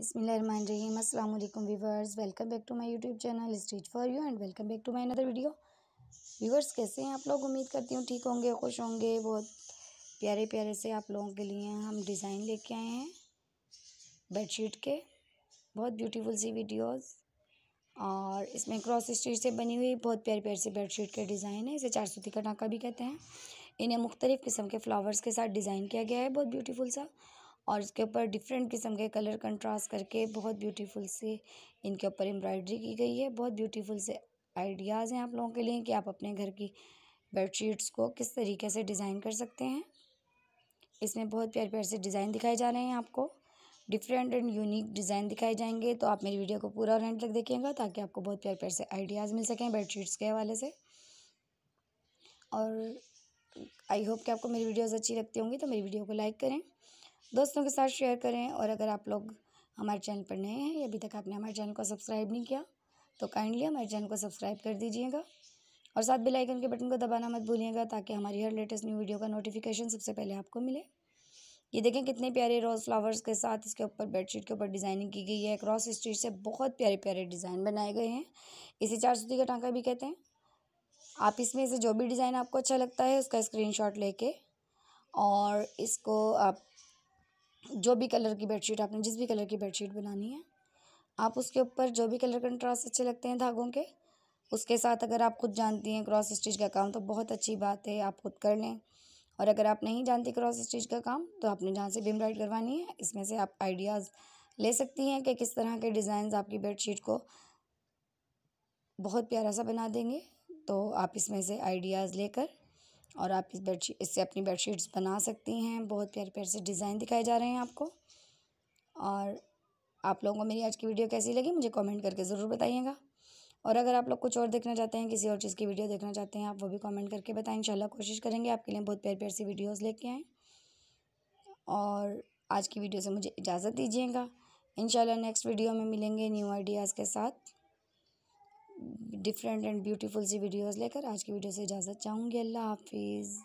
बिसमीम अस्सलाम वालेकुम welcome back to my YouTube channel stitch for you and welcome back to my another video viewers कैसे हैं आप लोग उम्मीद करती हूँ ठीक होंगे खुश होंगे बहुत प्यारे प्यारे से आप लोगों के लिए हम डिज़ाइन लेके आए हैं बेडशीट के बहुत ब्यूटीफुल सी वीडियोज़ और इसमें क्रॉस स्टीच से बनी हुई बहुत प्यारे प्यारे सी बेडशीट के डिज़ाइन है इसे चार सूती का टाँका भी कहते हैं इन्हें मुख्तलिफ़ किस्म के फ्लावर्स के साथ डिज़ाइन किया गया है बहुत ब्यूटीफुल सा और इसके ऊपर डिफरेंट किस्म के कलर कंट्रास्ट करके बहुत ब्यूटीफुल से इनके ऊपर एम्ब्रॉयडरी की गई है बहुत ब्यूटीफुल से आइडियाज़ हैं आप लोगों के लिए कि आप अपने घर की बेडशीट्स को किस तरीके से डिज़ाइन कर सकते हैं इसमें बहुत प्यार प्यार से डिज़ाइन दिखाए जा रहे हैं आपको डिफरेंट एंड यूनिक डिज़ाइन दिखाए जाएंगे तो आप मेरी वीडियो को पूरा और एंड तक देखिएगा ताकि आपको बहुत प्यार प्यार से आइडियाज़ मिल सकें बेडशीट्स के हवाले से और आई होप कि आपको मेरी वीडियोज़ अच्छी लगती होंगी तो मेरी वीडियो को लाइक करें दोस्तों के साथ शेयर करें और अगर आप लोग हमारे चैनल पर नए हैं या अभी तक आपने हमारे चैनल को सब्सक्राइब नहीं किया तो काइंडली हमारे चैनल को सब्सक्राइब कर दीजिएगा और साथ बेल आइकन के बटन को दबाना मत भूलिएगा ताकि हमारी हर लेटेस्ट न्यू वीडियो का नोटिफिकेशन सबसे पहले आपको मिले ये देखें कितने प्यारे रोज़ फ्लावर्स के साथ इसके ऊपर बेडशीट के ऊपर डिज़ाइनिंग की गई है क्रॉस स्टिच से बहुत प्यारे प्यारे डिज़ाइन बनाए गए हैं इसे चार सूती का टाँका भी कहते हैं आप इसमें से जो भी डिज़ाइन आपको अच्छा लगता है उसका स्क्रीनशॉट लेके और इसको आप जो भी कलर की बेडशीट आपने जिस भी कलर की बेडशीट बनानी है आप उसके ऊपर जो भी कलर कंट्रास्ट अच्छे लगते हैं धागों के उसके साथ अगर आप खुद जानती हैं क्रॉस स्टिच का काम तो बहुत अच्छी बात है आप खुद कर लें और अगर आप नहीं जानती क्रॉस स्टिच का काम तो आपने जहाँ से भी राइड करवानी है इसमें से आप आइडियाज़ ले सकती हैं कि किस तरह के डिज़ाइन आपकी बेडशीट को बहुत प्यारा सा बना देंगे तो आप इसमें से आइडियाज़ लेकर और आप इस बेडशीट इससे अपनी बेडशीट्स बना सकती हैं बहुत प्यारे प्यारे से डिज़ाइन दिखाए जा रहे हैं आपको और आप लोगों को मेरी आज की वीडियो कैसी लगी मुझे कमेंट करके ज़रूर बताइएगा और अगर आप लोग कुछ और देखना चाहते हैं किसी और चीज़ की वीडियो देखना चाहते हैं आप वो भी कमेंट करके बताएं इंशाल्लाह कोशिश करेंगे आपके लिए बहुत प्यार प्यार सी वीडियोज़ लेके आएँ और आज की वीडियो से मुझे इजाज़त दीजिएगा इन नेक्स्ट वीडियो में मिलेंगे न्यू आइडियाज़ के साथ डिफरेंट एंड ब्यूटीफुल सी वीडियोस लेकर आज की वीडियो से इजाज़त चाहूँगी अल्लाह हाफिज़